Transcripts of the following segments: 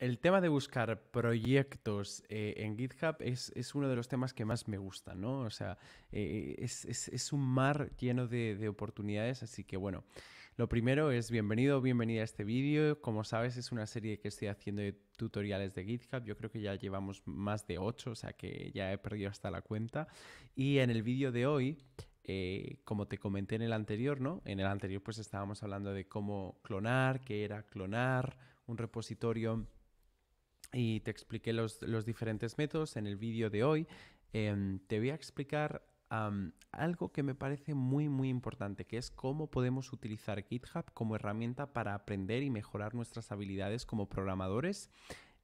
El tema de buscar proyectos eh, en GitHub es, uno de los temas que más me gusta, ¿no? O sea, eh, es, un mar lleno de, oportunidades, así que bueno, lo primero es bienvenido o bienvenida a este vídeo. Como sabes, es una serie que estoy haciendo de tutoriales de GitHub, yo creo que ya llevamos más de ocho, o sea que ya he perdido hasta la cuenta. Y en el vídeo de hoy eh, como te comenté en el anterior, ¿no? En el anterior pues estábamos hablando de cómo clonar, qué era clonar un repositorio y te expliqué los, diferentes métodos en el vídeo de hoy. Em, te voy a explicar algo que me parece muy muy importante, que es cómo podemos utilizar GitHub como herramienta para aprender y mejorar nuestras habilidades como programadores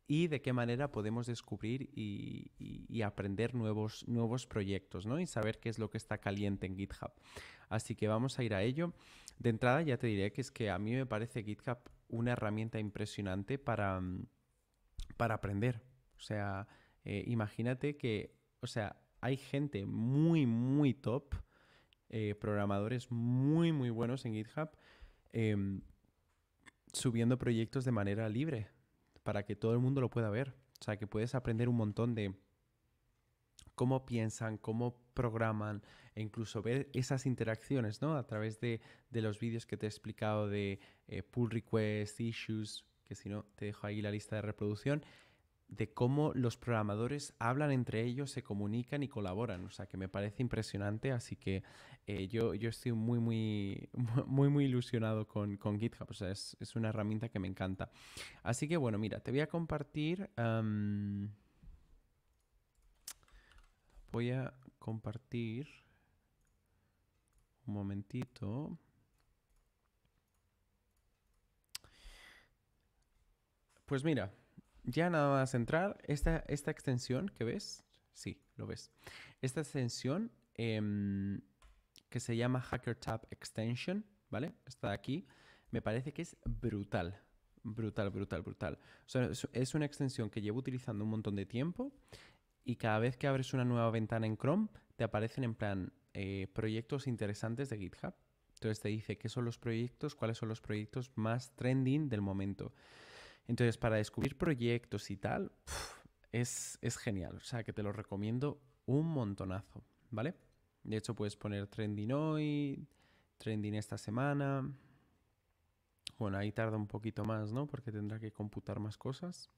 y de qué manera podemos descubrir y, aprender nuevos, nuevos proyectos ¿no? y saber qué es lo que está caliente en GitHub. Así que vamos a ir a ello. De entrada ya te diré que es que a mí me parece GitHub una herramienta impresionante para para aprender. O sea, eh, imagínate que, o sea, hay gente muy, muy top, eh, programadores muy, muy buenos en GitHub, em, subiendo proyectos de manera libre para que todo el mundo lo pueda ver. O sea, que puedes aprender un montón de cómo piensan, cómo programan, e incluso ver esas interacciones, ¿no? A través de, los vídeos que te he explicado de eh, pull requests, issues, que si no te dejo ahí la lista de reproducción, de cómo los programadores hablan entre ellos, se comunican y colaboran. O sea, que me parece impresionante. Así que eh, yo, yo estoy muy, muy, muy, muy ilusionado con, con GitHub. O sea, es, una herramienta que me encanta. Así que bueno, mira, te voy a compartir. voy a compartir. Un momentito. Pues mira, ya nada más entrar, esta, esta extensión que ves, sí, lo ves. Esta extensión em, que se llama HackerTab Extension, ¿vale? Está aquí. Me parece que es brutal. Brutal, brutal, brutal. es una extensión que llevo utilizando un montón de tiempo y cada vez que abres una nueva ventana en Chrome te aparecen en plan eh, proyectos interesantes de GitHub. Entonces te dice qué son los proyectos, cuáles son los proyectos más trending del momento. Entonces, para descubrir proyectos y tal, es, genial. O sea, que te lo recomiendo un montonazo, ¿vale? De hecho, puedes poner trending hoy, trending esta semana. Bueno, ahí tarda un poquito más, ¿no? Porque tendrá que computar más cosas.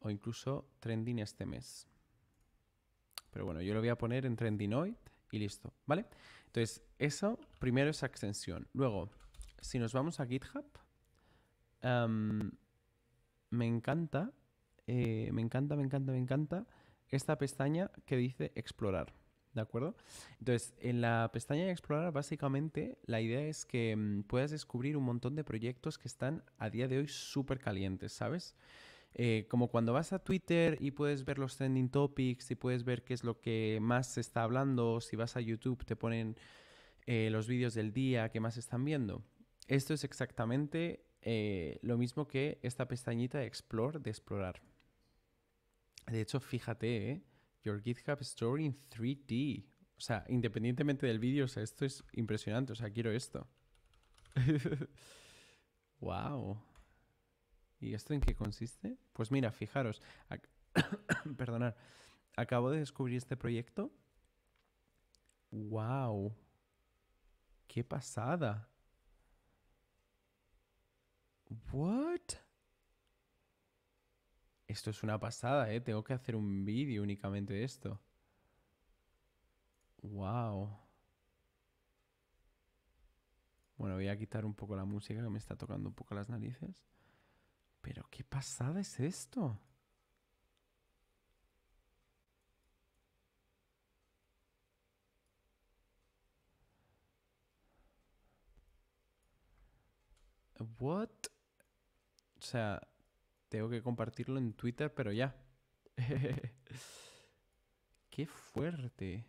O incluso trending este mes. Pero bueno, yo lo voy a poner en trending hoy y listo, ¿vale? Entonces, eso primero es extensión. Luego, si nos vamos a GitHub, me encanta, eh, me encanta, me encanta, me encanta esta pestaña que dice explorar. ¿De acuerdo? Entonces, en la pestaña de explorar, básicamente, la idea es que mm, puedas descubrir un montón de proyectos que están a día de hoy súper calientes, ¿sabes? Eh, como cuando vas a Twitter y puedes ver los trending topics y puedes ver qué es lo que más se está hablando, si vas a YouTube te ponen eh, los vídeos del día que más están viendo. Esto es exactamente eh, lo mismo que esta pestañita de Explore, de explorar. De hecho, fíjate, ¿eh? Your GitHub Story in 3D. O sea, independientemente del vídeo, sea, esto es impresionante. O sea, quiero esto. wow. ¿Y esto en qué consiste? Pues mira, fijaros. perdonad, Acabo de descubrir este proyecto. ¡Wow! ¡Qué pasada! What? Esto es una pasada, ¿eh? Tengo que hacer un vídeo únicamente de esto. Wow. Bueno, voy a quitar un poco la música que me está tocando un poco las narices. Pero qué pasada es esto. What? O sea, tengo que compartirlo en Twitter, pero ya. Qué fuerte.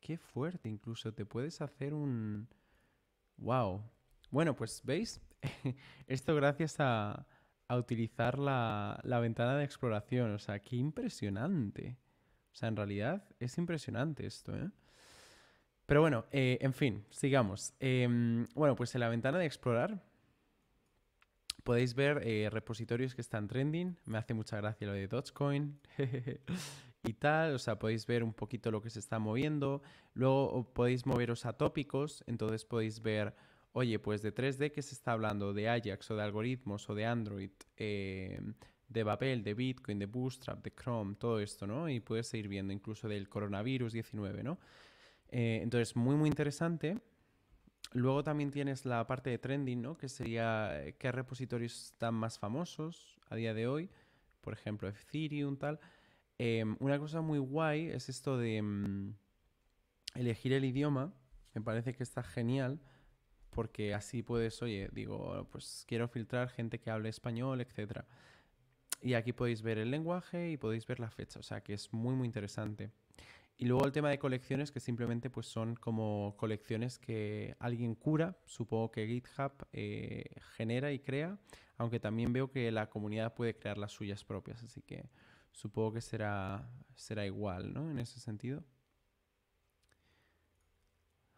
Qué fuerte, incluso te puedes hacer un... ¡Wow! Bueno, pues veis, esto gracias a, utilizar la, ventana de exploración. O sea, qué impresionante. O sea, en realidad es impresionante esto, ¿eh? Pero bueno, eh, en fin, sigamos. Em, bueno, pues en la ventana de explorar Podéis ver eh, repositorios que están trending. Me hace mucha gracia lo de Dogecoin y tal. O sea, podéis ver un poquito lo que se está moviendo. Luego podéis moveros a tópicos. Entonces podéis ver, oye, pues de 3D que se está hablando, de Ajax o de algoritmos o de Android, em, de Babel, de Bitcoin, de Bootstrap, de Chrome, todo esto, ¿no? Y puedes seguir viendo incluso del coronavirus 19, ¿no? Eh, entonces, muy, muy interesante. Luego también tienes la parte de trending, ¿no? Que sería eh, qué repositorios están más famosos a día de hoy. Por ejemplo, Ethereum, tal. Em, una cosa muy guay es esto de mm, elegir el idioma. Me parece que está genial porque así puedes, oye, digo, pues quiero filtrar gente que hable español, etc. Y aquí podéis ver el lenguaje y podéis ver la fecha. O sea que es muy, muy interesante. Y luego el tema de colecciones que simplemente pues son como colecciones que alguien cura, supongo que GitHub eh, genera y crea, aunque también veo que la comunidad puede crear las suyas propias, así que supongo que será, será igual, ¿no? En ese sentido.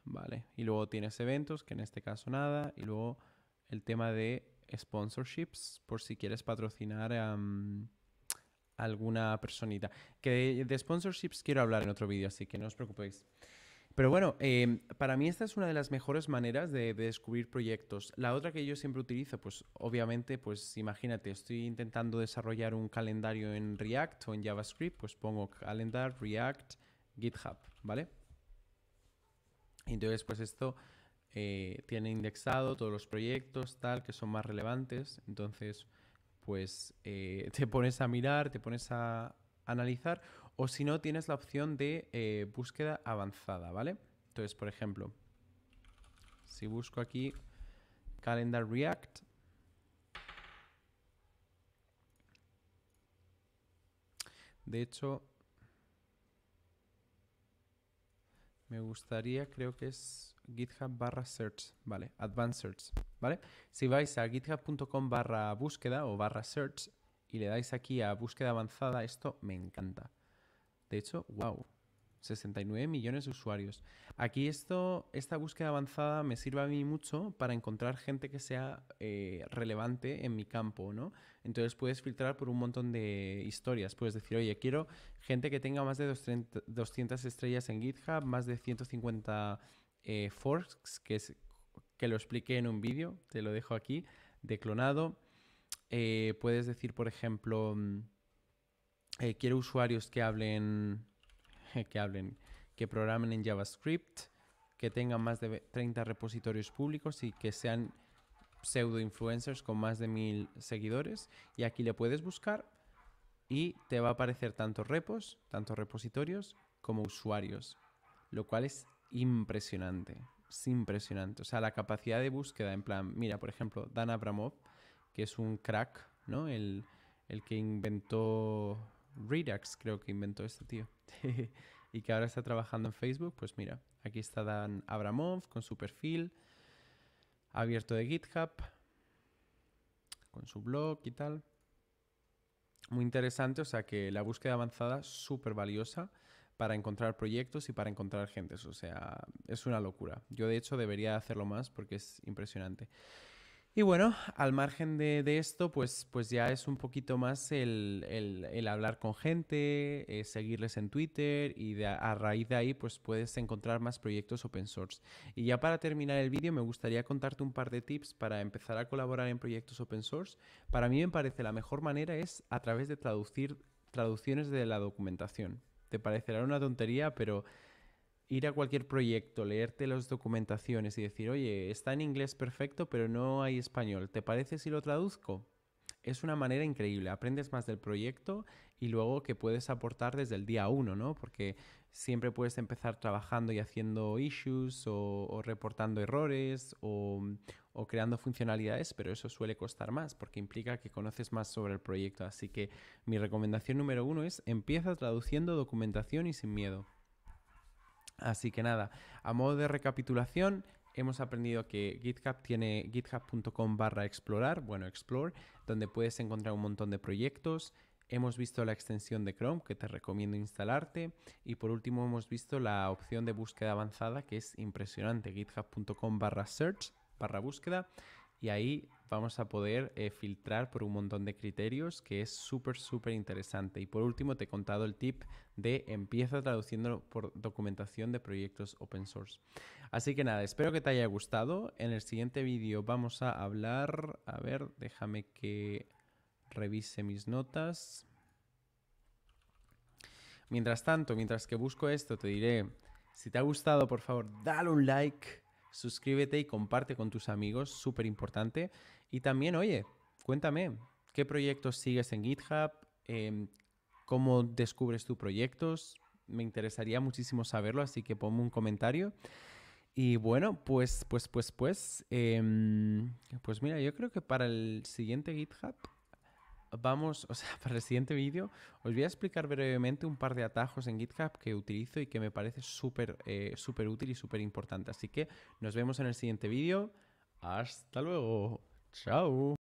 Vale, y luego tienes eventos, que en este caso nada, y luego el tema de sponsorships, por si quieres patrocinar... a alguna personita. Que de sponsorships quiero hablar en otro vídeo, así que no os preocupéis. Pero bueno, em, para mí esta es una de las mejores maneras de, descubrir proyectos. La otra que yo siempre utilizo, pues obviamente, pues imagínate, estoy intentando desarrollar un calendario en React o en JavaScript, pues pongo calendar, React, GitHub, ¿vale? Entonces, pues esto eh, tiene indexado todos los proyectos, tal, que son más relevantes. Entonces, pues eh, te pones a mirar, te pones a analizar, o si no, tienes la opción de eh, búsqueda avanzada, ¿vale? Entonces, por ejemplo, si busco aquí Calendar React, de hecho, me gustaría, creo que es GitHub barra search, ¿vale? Advanced search, ¿vale? Si vais a github.com barra búsqueda o barra search y le dais aquí a búsqueda avanzada, esto me encanta. De hecho, wow, 69 millones de usuarios. Aquí esto, esta búsqueda avanzada me sirve a mí mucho para encontrar gente que sea eh, relevante en mi campo, ¿no? Entonces puedes filtrar por un montón de historias. Puedes decir, oye, quiero gente que tenga más de 200, estrellas en GitHub, más de 150 eh, forks, que, es, que lo expliqué en un vídeo, te lo dejo aquí, de clonado. Eh, puedes decir, por ejemplo, mm, quiero usuarios que hablen que hablen, que programen en JavaScript, que tengan más de 30 repositorios públicos y que sean pseudo influencers con más de mil seguidores. Y aquí le puedes buscar y te va a aparecer tantos repos, tantos repositorios como usuarios, lo cual es impresionante. Es impresionante. O sea, la capacidad de búsqueda, en plan, mira, por ejemplo, Dan Abramov, que es un crack, ¿no? El, el que inventó Redux creo que inventó este tío. y que ahora está trabajando en Facebook, pues mira, aquí está Dan Abramov con su perfil abierto de GitHub, con su blog y tal. Muy interesante, o sea que la búsqueda avanzada súper valiosa para encontrar proyectos y para encontrar gentes, o sea, es una locura. Yo de hecho debería hacerlo más porque es impresionante. Y bueno, al margen de, esto, pues, pues ya es un poquito más el, hablar con gente, eh, seguirles en Twitter y a raíz de ahí pues puedes encontrar más proyectos open source. Y ya para terminar el vídeo me gustaría contarte un par de tips para empezar a colaborar en proyectos open source. Para mí me parece la mejor manera es a través de traducir traducciones de la documentación. Te parecerá una tontería, pero ir a cualquier proyecto, leerte las documentaciones y decir, oye, está en inglés perfecto, pero no hay español, ¿te parece si lo traduzco? Es una manera increíble, aprendes más del proyecto y luego que puedes aportar desde el día uno, ¿no? Porque siempre puedes empezar trabajando y haciendo issues o, reportando errores o, o creando funcionalidades, pero eso suele costar más porque implica que conoces más sobre el proyecto. Así que mi recomendación número uno es empieza traduciendo documentación y sin miedo. Así que nada, a modo de recapitulación, hemos aprendido que GitHub tiene github.com barra explorar, bueno, explore, donde puedes encontrar un montón de proyectos. Hemos visto la extensión de Chrome que te recomiendo instalarte. Y por último hemos visto la opción de búsqueda avanzada que es impresionante, github.com barra search, barra búsqueda. Y ahí vamos a poder eh, filtrar por un montón de criterios que es súper, súper interesante. Y por último, te he contado el tip de empieza traduciendo por documentación de proyectos open source. Así que nada, espero que te haya gustado. En el siguiente vídeo vamos a hablar, a ver, déjame que revise mis notas. Mientras tanto, mientras que busco esto, te diré, si te ha gustado, por favor, dale un like suscríbete y comparte con tus amigos, súper importante. Y también, oye, cuéntame, ¿qué proyectos sigues en GitHub? Em, ¿Cómo descubres tus proyectos? Me interesaría muchísimo saberlo, así que ponme un comentario. Y bueno, pues, pues, pues, pues, em, pues mira, yo creo que para el siguiente GitHub vamos, o sea, para el siguiente vídeo os voy a explicar brevemente un par de atajos en GitHub que utilizo y que me parece súper, eh, súper útil y súper importante. Así que nos vemos en el siguiente vídeo. Hasta luego. Ciao.